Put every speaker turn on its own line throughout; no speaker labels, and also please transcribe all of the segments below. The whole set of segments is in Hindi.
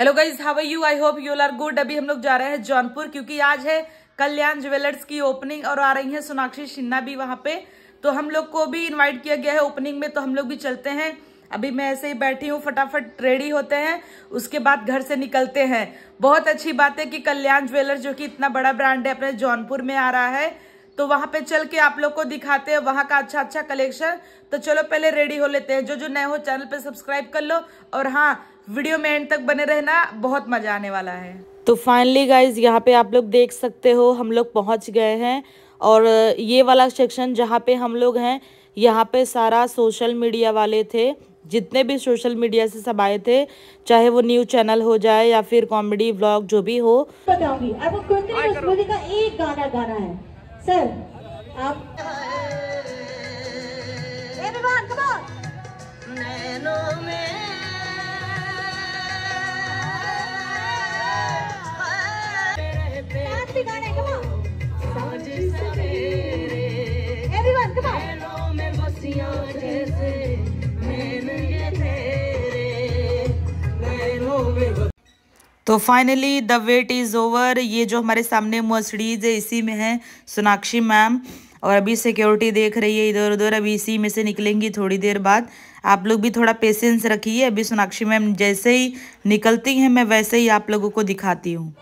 Hello guys how you I hope you are good अभी हम लोग जा रहे हैं जौनपुर क्योंकि आज है कल्याण ज्वेलर्स की ओपनिंग और आ रही है सोनाक्षी सिन्हा भी वहां पे तो हम लोग को भी इनवाइट किया गया है ओपनिंग में तो हम लोग भी चलते हैं अभी मैं ऐसे ही बैठी हूँ फटाफट रेडी होते हैं उसके बाद घर से निकलते हैं बहुत अच्छी बात है कि कल्याण ज्वेलर जो कि इतना बड़ा ब्रांड है अपने जौनपुर में आ रहा है तो वहां पे चल के आप लोग को दिखाते हैं वहां का अच्छा अच्छा कलेक्शन तो चलो पहले रेडी हो लेते हैं जो जो नए हो चैनल पे सब्सक्राइब कर लो और हाँ वीडियो में एंड तक बने रहना बहुत मजा आने वाला है तो फाइनली गाइज यहाँ पे आप लोग देख सकते हो हम लोग पहुँच गए हैं और ये वाला सेक्शन जहाँ पे हम लोग हैं यहाँ पे सारा सोशल मीडिया वाले थे जितने भी सोशल मीडिया से सब आए थे चाहे वो न्यूज चैनल हो जाए या फिर कॉमेडी ब्लॉग जो भी हो बताऊंगी अब का एक गाना गाना है सर आप Everyone, come on. नैनों में Everyone, come on. तो finally the wait is over ये जो हमारे सामने मसडीज है इसी में है सोनाक्षी मैम और अभी सिक्योरिटी देख रही है इधर उधर अभी इसी में से निकलेंगी थोड़ी देर बाद आप लोग भी थोड़ा पेशेंस रखिए अभी सोनाक्षी मैम जैसे ही निकलती हैं मैं वैसे ही आप लोगों को दिखाती हूँ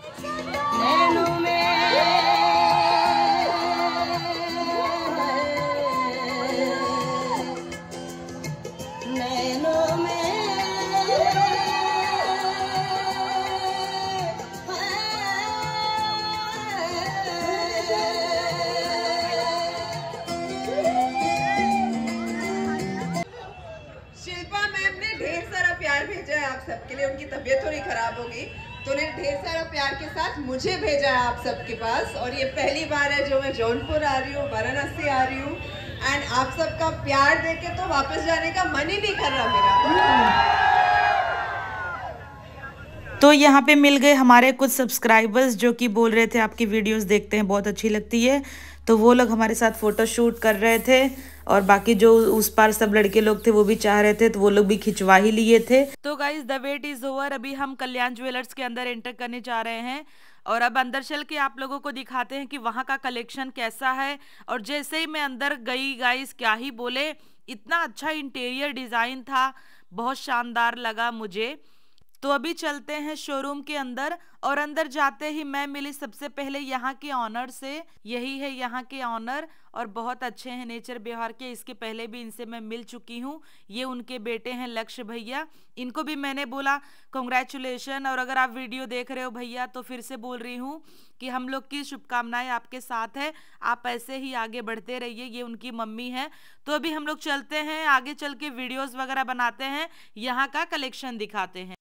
साथ मुझे भेजा है आप सबके पास और ये पहली बार है जो मैं जौनपुर आ रही हूँ वाराणसी आ रही हूँ एंड आप सबका प्यार देके तो वापस जाने का मन ही नहीं कर रहा मेरा तो यहाँ पे मिल गए हमारे कुछ सब्सक्राइबर्स जो कि बोल रहे थे आपकी वीडियोस देखते हैं बहुत अच्छी लगती है तो वो लोग हमारे साथ फ़ोटो शूट कर रहे थे और बाकी जो उस पार सब लड़के लोग थे वो भी चाह रहे थे तो वो लोग भी खिंचवा ही लिए थे तो guys the wait is over अभी हम कल्याण ज्वेलर्स के अंदर एंटर करने जा रहे हैं और अब अंदर चल के आप लोगों को दिखाते हैं कि वहाँ का कलेक्शन कैसा है और जैसे ही मैं अंदर गई गाइज क्या ही बोले इतना अच्छा इंटीरियर डिज़ाइन था बहुत शानदार लगा मुझे तो अभी चलते हैं शोरूम के अंदर और अंदर जाते ही मैं मिली सबसे पहले यहाँ के ऑनर से यही है यहाँ के ऑनर और बहुत अच्छे हैं नेचर बिहार के इसके पहले भी इनसे मैं मिल चुकी हूँ ये उनके बेटे हैं लक्ष्य भैया इनको भी मैंने बोला कॉन्ग्रेचुलेशन और अगर आप वीडियो देख रहे हो भैया तो फिर से बोल रही हूँ कि हम लोग की शुभकामनाएं आपके साथ है आप ऐसे ही आगे बढ़ते रहिए ये उनकी मम्मी है तो अभी हम लोग चलते हैं आगे चल के वीडियोज़ वगैरह बनाते हैं यहाँ का कलेक्शन दिखाते हैं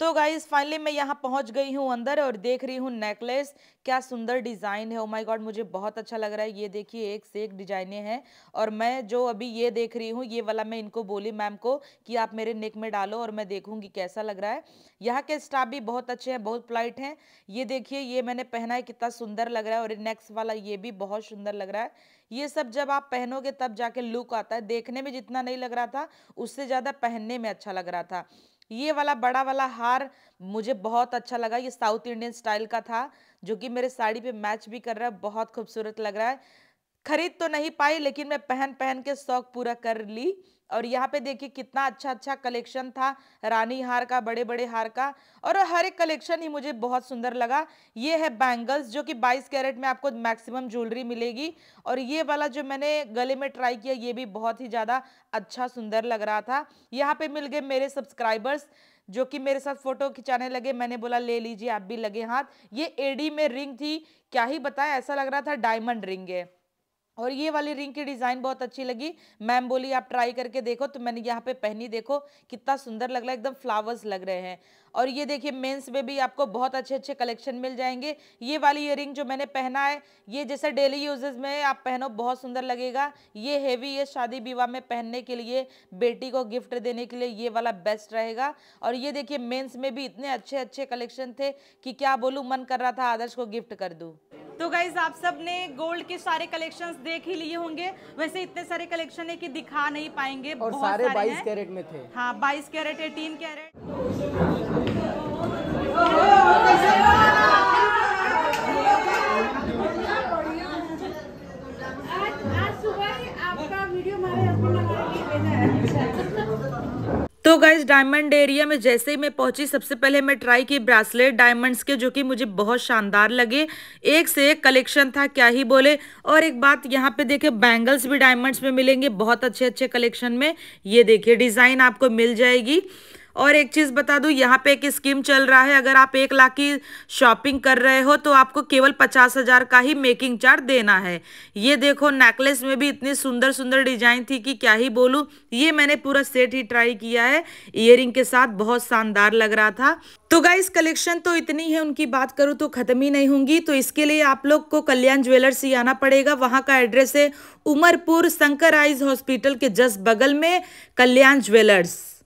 तो गाइज फाइनली मैं यहाँ पहुंच गई हूँ अंदर और देख रही हूँ नेकलेस क्या सुंदर डिज़ाइन है ओ माय गॉड मुझे बहुत अच्छा लग रहा है ये देखिए एक से एक डिजाइने हैं और मैं जो अभी ये देख रही हूँ ये वाला मैं इनको बोली मैम को कि आप मेरे नेक में डालो और मैं देखूंगी कैसा लग रहा है यहाँ के स्टाफ भी बहुत अच्छे हैं बहुत प्लाइट हैं ये देखिए ये मैंने पहना है कितना सुंदर लग रहा है और नेक्स्ट वाला ये भी बहुत सुंदर लग रहा है ये सब जब आप पहनोगे तब जाके लुक आता है देखने में जितना नहीं लग रहा था उससे ज़्यादा पहनने में अच्छा लग रहा था ये वाला बड़ा वाला हार मुझे बहुत अच्छा लगा ये साउथ इंडियन स्टाइल का था जो कि मेरे साड़ी पे मैच भी कर रहा है बहुत खूबसूरत लग रहा है खरीद तो नहीं पाई लेकिन मैं पहन पहन के शौक पूरा कर ली और यहाँ पे देखिए कितना अच्छा अच्छा कलेक्शन था रानी हार का बड़े बड़े हार का और हर एक कलेक्शन ही मुझे बहुत सुंदर लगा ये है बैंगल्स जो कि 22 कैरेट में आपको मैक्सिमम ज्वेलरी मिलेगी और ये वाला जो मैंने गले में ट्राई किया ये भी बहुत ही ज़्यादा अच्छा सुंदर लग रहा था यहाँ पर मिल गए मेरे सब्सक्राइबर्स जो कि मेरे साथ फोटो खिंचाने लगे मैंने बोला ले लीजिए आप भी लगे हाथ ये एडी में रिंग थी क्या ही बताएं ऐसा लग रहा था डायमंड रिंग है और ये वाली रिंग की डिज़ाइन बहुत अच्छी लगी मैम बोली आप ट्राई करके देखो तो मैंने यहाँ पे पहनी देखो कितना सुंदर लग रहा है एकदम फ्लावर्स लग रहे हैं और ये देखिए मेंस में भी आपको बहुत अच्छे अच्छे कलेक्शन मिल जाएंगे ये वाली ईयर रिंग जो मैंने पहना है ये जैसे डेली यूजेज में आप पहनो बहुत सुंदर लगेगा ये हैवी है शादी विवाह में पहनने के लिए बेटी को गिफ्ट देने के लिए ये वाला बेस्ट रहेगा और ये देखिए मेन्स में भी इतने अच्छे अच्छे कलेक्शन थे कि क्या बोलूँ मन कर रहा था आदर्श को गिफ्ट कर दूँ तो गाइज आप सब ने गोल्ड के सारे कलेक्शंस देख ही लिए होंगे वैसे इतने सारे कलेक्शन है कि दिखा नहीं पाएंगे और बहुत सारे, सारे बाईस कैरेट में थे हाँ बाईस carat eighteen carat diamond area में जैसे ही मैं पहुंची सबसे पहले मैं ट्राई की ब्रासलेट डायमंड्स के जो कि मुझे बहुत शानदार लगे एक से एक कलेक्शन था क्या ही बोले और एक बात यहाँ पे देखे बैंगल्स भी डायमंड्स में मिलेंगे बहुत अच्छे अच्छे कलेक्शन में ये देखिए डिज़ाइन आपको मिल जाएगी और एक चीज़ बता दूँ यहाँ पे एक स्कीम चल रहा है अगर आप एक लाख की शॉपिंग कर रहे हो तो आपको केवल पचास हज़ार का ही मेकिंग चार्ज देना है ये देखो नेकलेस में भी इतनी सुंदर सुंदर डिजाइन थी कि क्या ही बोलूँ ये मैंने पूरा सेट ही ट्राई किया है इयर के साथ बहुत शानदार लग रहा था तो गाइस कलेक्शन तो इतनी है उनकी बात करूँ तो ख़त्म ही नहीं होंगी तो इसके लिए आप लोग को कल्याण ज्वेलर्स ही आना पड़ेगा वहाँ का एड्रेस है उमरपुर शंकर आइज हॉस्पिटल के जस्ट बगल में कल्याण ज्वेलर्स